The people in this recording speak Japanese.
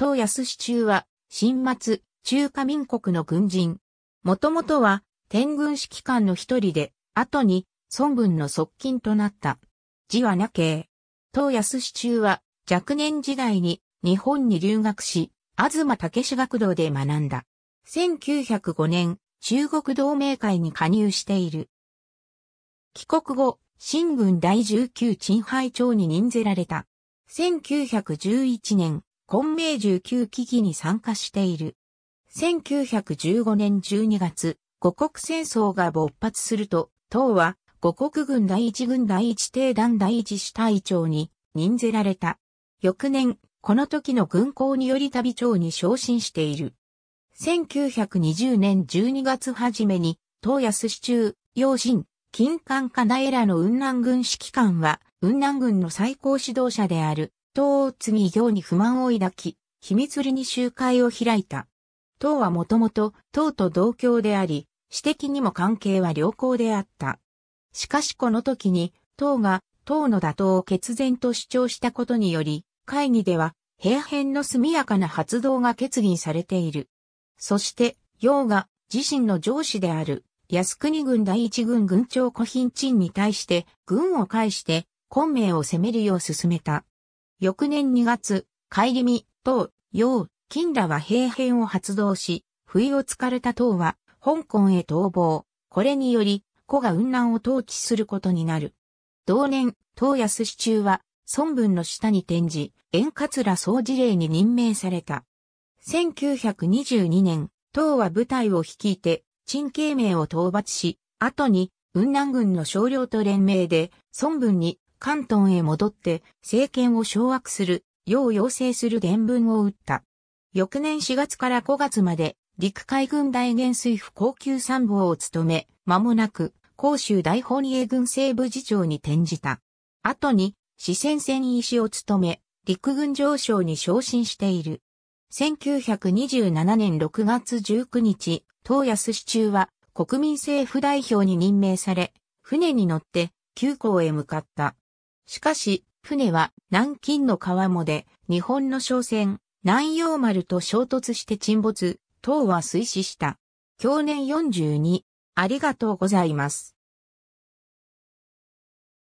東安市中は、新末、中華民国の軍人。もともとは、天軍指揮官の一人で、後に、孫文の側近となった。字はなけ東安市中は、若年時代に、日本に留学し、東武学堂で学んだ。1905年、中国同盟会に加入している。帰国後、新軍第19鎮海庁に任ぜられた。1911年、混迷19危機に参加している。1915年12月、五国戦争が勃発すると、党は五国軍第一軍第一帝団第一支隊長に任ぜられた。翌年、この時の軍港により旅長に昇進している。1920年12月初めに、東安市中、養人、金管ナエラの雲南軍指揮官は、雲南軍の最高指導者である、党次行に不満を抱き、秘密裏に集会を開いた。党はもともと党と同郷であり、私的にも関係は良好であった。しかしこの時に、党が党の打倒を決然と主張したことにより、会議では、平変の速やかな発動が決議されている。そして、楊が自身の上司である、靖国軍第一軍軍長古品鎮に対して、軍を介して、昆明を攻めるよう進めた。翌年2月、帰り見、唐、洋、金らは兵変を発動し、不意をつかれた唐は、香港へ逃亡。これにより、子が雲南を統治することになる。同年、唐安市中は、孫文の下に転じ、円桂総司令に任命された。1922年、唐は部隊を率いて、陳慶明を討伐し、後に、雲南軍の少量と連名で、孫文に関東へ戻って政権を掌握するよう要請する原文を打った。翌年4月から5月まで陸海軍大元帥府高級参謀を務め、間もなく広州大本営軍西部次長に転じた。後に四川戦医師を務め、陸軍上将に昇進している。1927年6月19日、東安市中は国民政府代表に任命され、船に乗って、急港へ向かった。しかし、船は南京の川もで日本の商船、南洋丸と衝突して沈没、等は水死した。去年42、ありがとうございます。